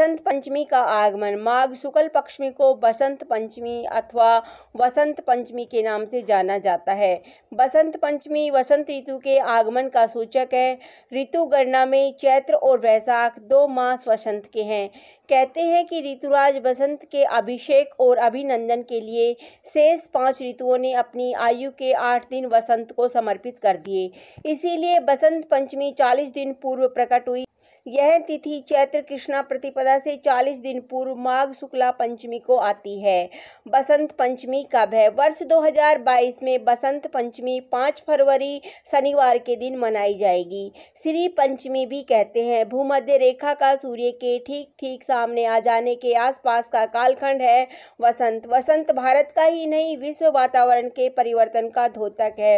बसंत पंचमी का आगमन माघ शुक्ल पक्षमी को बसंत पंचमी अथवा वसंत पंचमी के नाम से जाना जाता है बसंत पंचमी वसंत ऋतु के आगमन का सूचक है ऋतु गणना में चैत्र और वैशाख दो मास वसंत के हैं कहते हैं कि ऋतुराज बसंत के अभिषेक और अभिनंदन के लिए शेष पांच ऋतुओं ने अपनी आयु के आठ दिन वसंत को समर्पित कर दिए इसीलिए बसंत पंचमी चालीस दिन पूर्व प्रकट हुई यह तिथि चैत्र कृष्णा प्रतिपदा से 40 दिन पूर्व माघ शुक्ला पंचमी को आती है बसंत पंचमी कब है वर्ष 2022 में बसंत पंचमी 5 फरवरी शनिवार के दिन मनाई जाएगी श्री पंचमी भी कहते हैं भूमध्य रेखा का सूर्य के ठीक ठीक सामने आ जाने के आसपास का कालखंड है वसंत वसंत भारत का ही नहीं विश्व वातावरण के परिवर्तन का धोतक है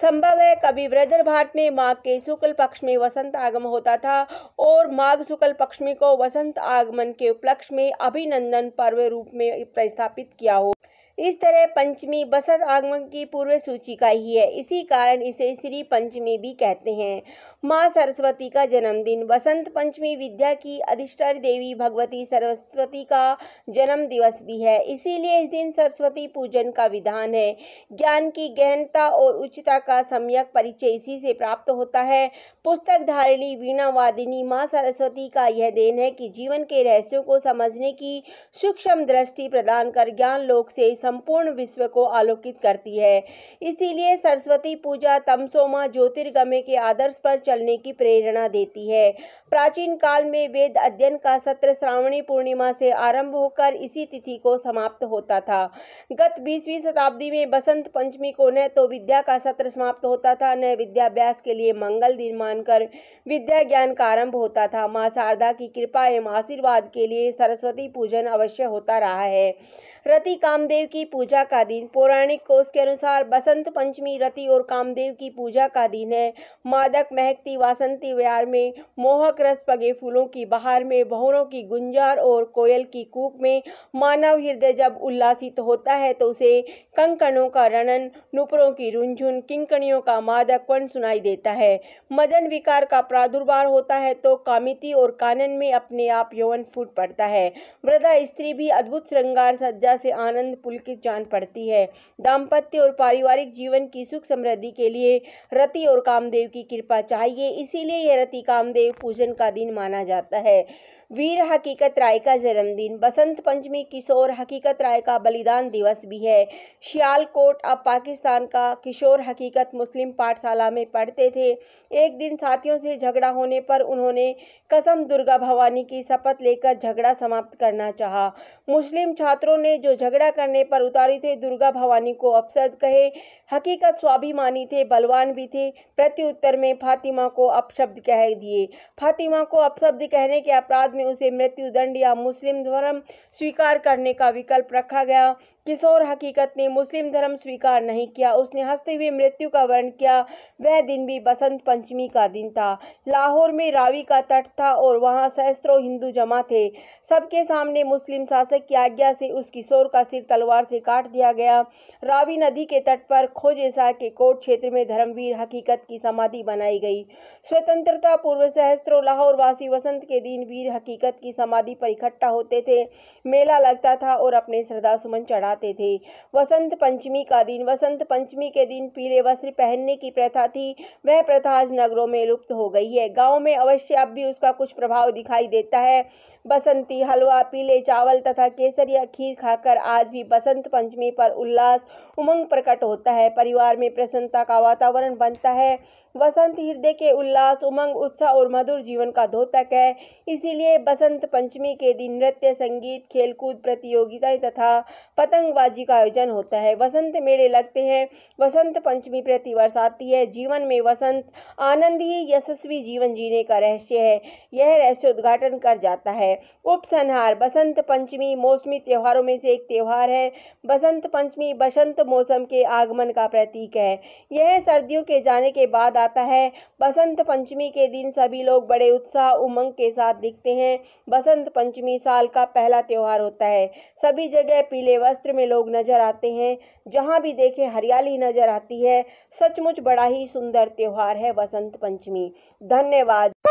संभव है कभी वृद्ध भारत में माघ के शुक्ल पक्ष में वसंत आगम होता था और माघ शुक्ल पक्ष में को वसंत आगमन के उपलक्ष्य में अभिनंदन पर्व रूप में प्रस्थापित किया हो इस तरह पंचमी बसंत आगमन की पूर्व सूची का ही है इसी कारण इसे श्री पंचमी भी कहते हैं माँ सरस्वती का जन्मदिन बसंत पंचमी विद्या की अधिष्ठान देवी भगवती सरस्वती का जन्म दिवस भी है इसीलिए इस दिन सरस्वती पूजन का विधान है ज्ञान की गहनता और उच्चता का सम्यक परिचय इसी से प्राप्त होता है पुस्तक धारिणी वीणा वादिनी माँ सरस्वती का यह देन है कि जीवन के रहस्यों को समझने की सूक्ष्म दृष्टि प्रदान कर ज्ञान लोक से संपूर्ण विश्व को आलोकित करती है इसीलिए सरस्वती पूजा तमसोमा ज्योतिर्गमे के आदर्श पर चलने की प्रेरणा देती है प्राचीन काल में वेद अध्ययन का सत्र श्रावणी पूर्णिमा से आरंभ होकर इसी तिथि को समाप्त होता था गत बीसवीं शताब्दी में बसंत पंचमी को न तो विद्या का सत्र समाप्त होता था न विद्याभ्यास के लिए मंगल दिन मानकर विद्या ज्ञान का आरंभ होता था माँ शारदा की कृपा एवं आशीर्वाद के लिए सरस्वती पूजन अवश्य होता रहा है रति कामदेव की पूजा का दिन पौराणिक कोष के अनुसार बसंत पंचमी रति और कामदेव की पूजा का दिन है मादक महकती वासंती व्यार में मोहक रस पगे फूलों की बहार में भवरों की गुंजार और कोयल की कूप में मानव हृदय जब उल्लासित होता है तो उसे कंकणों का रणन नुपुरों की रुंझुन किंकणियों का मादक वन सुनाई देता है मदन विकार का प्रादुर्भाव होता है तो कामिति और कानन में अपने आप यौवन फूट पड़ता है वृद्धा स्त्री भी अद्भुत श्रृंगार सज्जा से आनंद पुल की जान पड़ती है दाम्पत्य और पारिवारिक जीवन की सुख समृद्धि के लिए रति और कामदेव की कृपा चाहिए इसीलिए यह रति कामदेव पूजन का दिन माना जाता है वीर हकीकत राय का जन्मदिन बसंत पंचमी किशोर हकीकत राय का बलिदान दिवस भी है श्यालकोट अब पाकिस्तान का किशोर हकीकत मुस्लिम पाठशाला में पढ़ते थे एक दिन साथियों से झगड़ा होने पर उन्होंने कसम दुर्गा भवानी की शपथ लेकर झगड़ा समाप्त करना चाहा मुस्लिम छात्रों ने जो झगड़ा करने पर उतारे थे दुर्गा भवानी को अपशब्द कहे हकीकत स्वाभिमानी थे बलवान भी थे प्रत्युत्तर में फातिमा को अपशब्द कह दिए फातिमा को अपशब्द कहने के अपराध में उसे मृत्युदंड या मुस्लिम धर्म स्वीकार करने का विकल्प रखा गया किशोर हकीकत ने मुस्लिम धर्म स्वीकार नहीं किया उसने हंसते हुए मृत्यु का वर्ण किया वह दिन भी बसंत पंचमी का दिन था लाहौर में रावी का तट था और वहाँ सहस्त्रों हिंदू जमा थे सबके सामने मुस्लिम शासक की आज्ञा से उस किशोर का सिर तलवार से काट दिया गया रावी नदी के तट पर खोजेसा के कोट क्षेत्र में धर्मवीर हकीकत की समाधि बनाई गई स्वतंत्रता पूर्व सहस्त्रों लाहौर वासी वसंत के दिन वीर हकीकत की समाधि पर इकट्ठा होते थे मेला लगता था और अपने श्रद्धा सुमन चढ़ा मनाते थे वसंत पंचमी का दिन वसंत पंचमी के दिन पीले वस्त्र पहनने की प्रथा थी वह प्रथा आज नगरों में लुप्त हो गई है गाँव में अवश्य अब भी उसका कुछ प्रभाव दिखाई देता है बसंती हलवा पीले चावल तथा केसरिया खीर खाकर आज भी बसंत पंचमी पर उल्लास उमंग प्रकट होता है परिवार में प्रसन्नता का वातावरण बनता है वसंत हृदय के उल्लास उमंग उत्साह और मधुर जीवन का धोतक है इसीलिए बसंत पंचमी के दिन नृत्य संगीत खेलकूद प्रतियोगिताएं तथा पतंग पतंगबाजी का आयोजन होता है वसंत मेले लगते हैं वसंत पंचमी प्रतिवर्ष आती है जीवन में वसंत आनंद ही यशस्वी जीवन जीने का रहस्य है यह रहस्य उद्घाटन कर जाता है उपसंहार बसंत पंचमी मौसमी त्योहारों में से एक त्यौहार है बसंत पंचमी बसंत मौसम के आगमन का प्रतीक है यह सर्दियों के जाने के बाद आता है बसंत पंचमी के दिन सभी लोग बड़े उत्साह उमंग के साथ दिखते हैं बसंत पंचमी साल का पहला त्यौहार होता है सभी जगह पीले वस्त्र क्षेत्र में लोग नजर आते हैं जहां भी देखे हरियाली नजर आती है सचमुच बड़ा ही सुंदर त्यौहार है वसंत पंचमी धन्यवाद